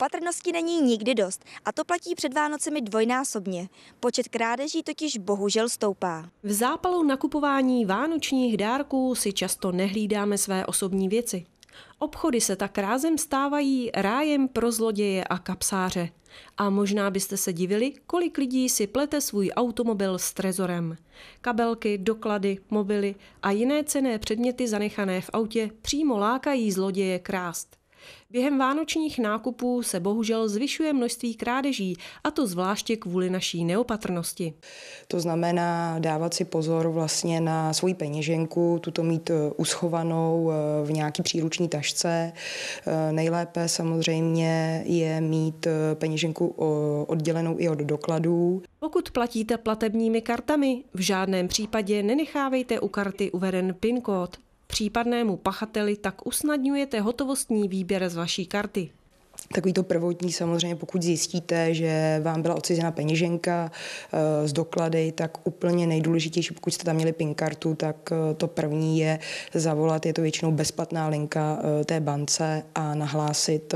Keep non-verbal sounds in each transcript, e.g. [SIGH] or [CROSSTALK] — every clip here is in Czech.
Opatrnosti není nikdy dost a to platí před Vánocemi dvojnásobně. Počet krádeží totiž bohužel stoupá. V zápalu nakupování vánočních dárků si často nehlídáme své osobní věci. Obchody se tak rázem stávají rájem pro zloděje a kapsáře. A možná byste se divili, kolik lidí si plete svůj automobil s trezorem. Kabelky, doklady, mobily a jiné cené předměty zanechané v autě přímo lákají zloděje krást. Během vánočních nákupů se bohužel zvyšuje množství krádeží, a to zvláště kvůli naší neopatrnosti. To znamená dávat si pozor vlastně na svoji peněženku, tuto mít e, uschovanou e, v nějaký příruční tašce. E, nejlépe samozřejmě je mít peněženku oddělenou i od dokladů. Pokud platíte platebními kartami, v žádném případě nenechávejte u karty uveden PIN kód. Případnému pachateli tak usnadňujete hotovostní výběr z vaší karty. Takový to prvotní samozřejmě, pokud zjistíte, že vám byla odcizena peněženka eh, z doklady, tak úplně nejdůležitější, pokud jste tam měli PIN kartu, tak eh, to první je zavolat, je to většinou bezplatná linka eh, té bance a nahlásit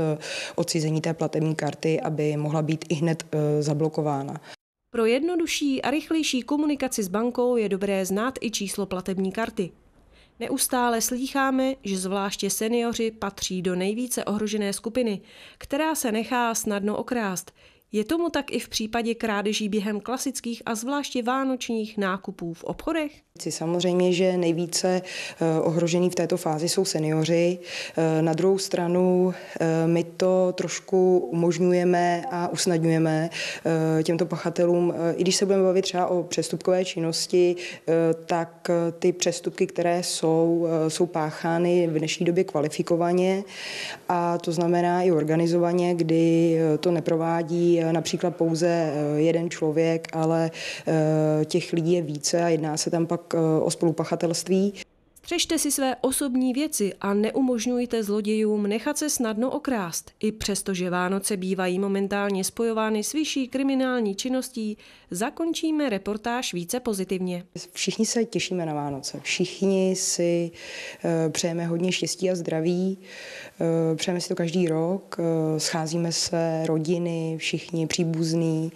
odcizení té platební karty, aby mohla být i hned zablokována. Pro jednodušší a rychlejší komunikaci s bankou je dobré znát i číslo platební karty. Neustále slýcháme, že zvláště seniori patří do nejvíce ohrožené skupiny, která se nechá snadno okrást, je tomu tak i v případě krádeží během klasických a zvláště vánočních nákupů v obchodech? Samozřejmě, že nejvíce eh, ohrožený v této fázi jsou seniori. Eh, na druhou stranu eh, my to trošku umožňujeme a usnadňujeme těmto pachatelům. I když se budeme bavit třeba o přestupkové činnosti, tak ty přestupky, které jsou, jsou páchány v dnešní době kvalifikovaně a to znamená i organizovaně, kdy to neprovádí Eh, například pouze eh, jeden člověk, ale eh, těch lidí je více a jedná se tam pak o spolupachatelství. Řešte si své osobní věci a neumožňujte zlodějům nechat se snadno okrást. I přesto, že Vánoce bývají momentálně spojovány s vyšší kriminální činností, zakončíme reportáž více pozitivně. Všichni se těšíme na Vánoce. Všichni si eh, přejeme hodně štěstí a zdraví. Eh, přejeme si to každý rok. Eh, scházíme se rodiny, všichni příbuzní.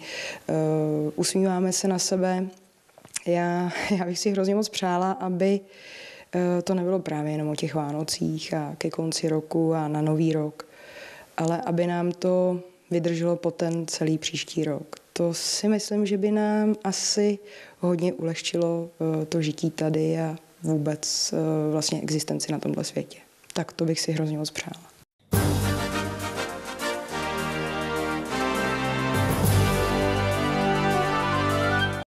Usmíváme se na sebe. Já, [LAUGHS] já bych si hrozně moc přála, aby Eh, to nebylo právě jenom o těch Vánocích a ke konci roku a na nový rok, ale aby nám to vydrželo po ten celý příští rok. To si myslím, že by nám asi hodně ulehčilo eh, to žití tady a vůbec eh, vlastně existenci na tomto světě. Tak to bych si hrozně moc přála.